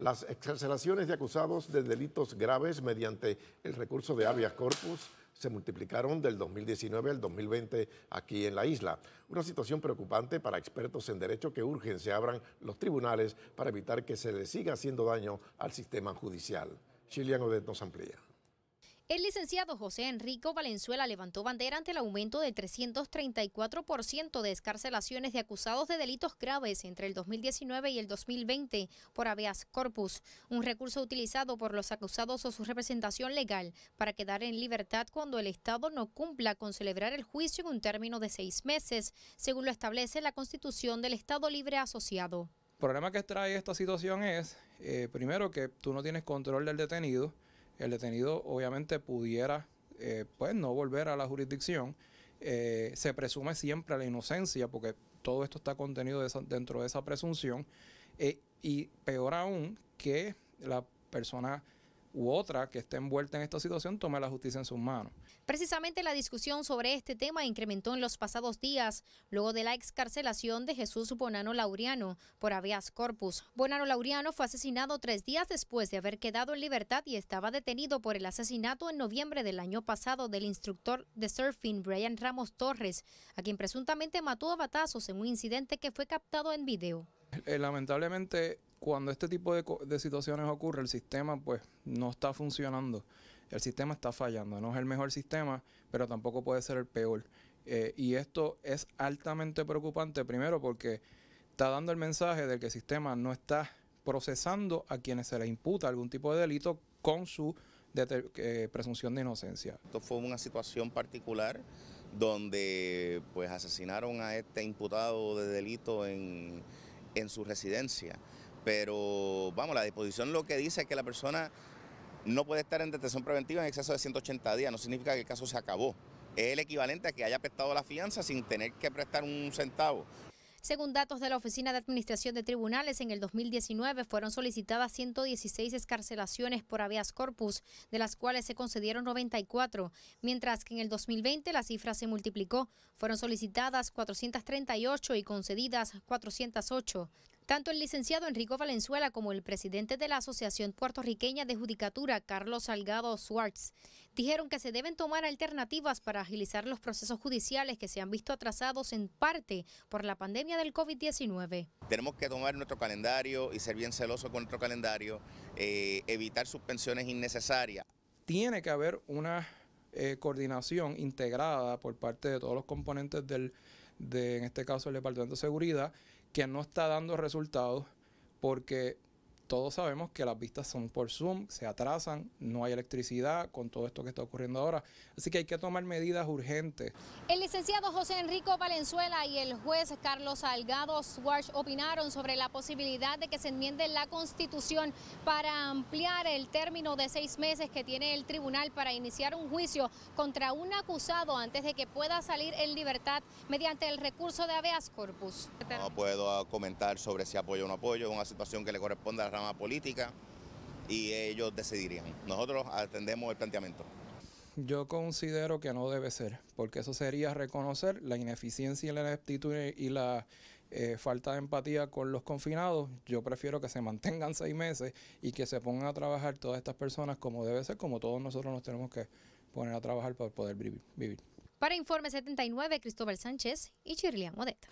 las excarcelaciones de acusados de delitos graves mediante el recurso de habeas corpus se multiplicaron del 2019 al 2020 aquí en la isla. Una situación preocupante para expertos en derecho que urgen se abran los tribunales para evitar que se le siga haciendo daño al sistema judicial. chiliano Odet nos amplía. El licenciado José Enrico Valenzuela levantó bandera ante el aumento del 334% de escarcelaciones de acusados de delitos graves entre el 2019 y el 2020 por habeas corpus, un recurso utilizado por los acusados o su representación legal para quedar en libertad cuando el Estado no cumpla con celebrar el juicio en un término de seis meses, según lo establece la Constitución del Estado Libre Asociado. El problema que trae esta situación es, eh, primero, que tú no tienes control del detenido, el detenido obviamente pudiera eh, pues no volver a la jurisdicción. Eh, se presume siempre la inocencia porque todo esto está contenido dentro de esa presunción. Eh, y peor aún, que la persona u otra que esté envuelta en esta situación tome la justicia en sus manos. Precisamente la discusión sobre este tema incrementó en los pasados días, luego de la excarcelación de Jesús Bonano Lauriano por habeas corpus. Bonano Lauriano fue asesinado tres días después de haber quedado en libertad y estaba detenido por el asesinato en noviembre del año pasado del instructor de surfing Brian Ramos Torres, a quien presuntamente mató a batazos en un incidente que fue captado en video. Eh, lamentablemente cuando este tipo de, situaciones ocurre, el sistema pues no está funcionando. El sistema está fallando. No es el mejor sistema, pero tampoco puede ser el peor. Eh, y esto es altamente preocupante, primero porque está dando el mensaje de que el sistema no está procesando a quienes se le imputa algún tipo de delito con su eh, presunción de inocencia. Esto fue una situación particular donde pues asesinaron a este imputado de delito en su residencia pero vamos, la disposición lo que dice es que la persona no puede estar en detención preventiva en exceso de 180 días, no significa que el caso se acabó. Es el equivalente a que haya prestado la fianza sin tener que prestar un centavo. Según datos de la Oficina de Administración de Tribunales, en el 2019 fueron solicitadas 116 escarcelaciones por habeas corpus, de las cuales se concedieron 94, mientras que en el 2020 la cifra se multiplicó. Fueron solicitadas 438 y concedidas 408. Tanto el licenciado Enrico Valenzuela como el presidente de la Asociación Puertorriqueña de Judicatura, Carlos Salgado Suárez, dijeron que se deben tomar alternativas para agilizar los procesos judiciales que se han visto atrasados en parte por la pandemia del COVID-19. Tenemos que tomar nuestro calendario y ser bien celosos con nuestro calendario, eh, evitar suspensiones innecesarias. Tiene que haber una eh, coordinación integrada por parte de todos los componentes del de, en este caso, el Departamento de Seguridad, que no está dando resultados porque todos sabemos que las vistas son por Zoom, se atrasan, no hay electricidad con todo esto que está ocurriendo ahora. Así que hay que tomar medidas urgentes. El licenciado José Enrico Valenzuela y el juez Carlos Salgado Swartz opinaron sobre la posibilidad de que se enmiende la constitución para ampliar el término de seis meses que tiene el tribunal para iniciar un juicio contra un acusado antes de que pueda salir en libertad mediante el recurso de habeas corpus. No puedo comentar sobre si apoyo o no apoyo, es una situación que le corresponde a la política y ellos decidirían. Nosotros atendemos el planteamiento. Yo considero que no debe ser, porque eso sería reconocer la ineficiencia y la ineptitud y la eh, falta de empatía con los confinados. Yo prefiero que se mantengan seis meses y que se pongan a trabajar todas estas personas como debe ser, como todos nosotros nos tenemos que poner a trabajar para poder vivir. Para Informe 79, Cristóbal Sánchez y Chirlian Modeta.